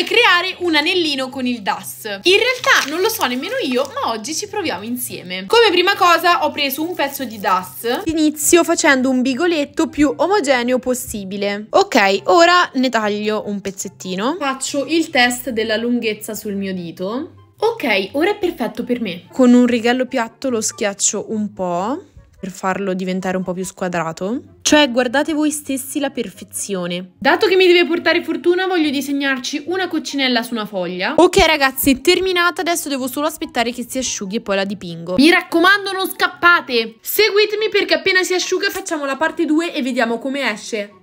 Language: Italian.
puoi creare un anellino con il DAS. In realtà non lo so nemmeno io, ma oggi ci proviamo insieme. Come prima cosa ho preso un pezzo di DAS. Inizio facendo un bigoletto più omogeneo possibile. Ok, ora ne taglio un pezzettino. Faccio il test della lunghezza sul mio dito. Ok, ora è perfetto per me. Con un righello piatto lo schiaccio un po' per farlo diventare un po' più squadrato. Cioè guardate voi stessi la perfezione. Dato che mi deve portare fortuna voglio disegnarci una coccinella su una foglia. Ok ragazzi, terminata, adesso devo solo aspettare che si asciughi e poi la dipingo. Mi raccomando non scappate! Seguitemi perché appena si asciuga facciamo la parte 2 e vediamo come esce.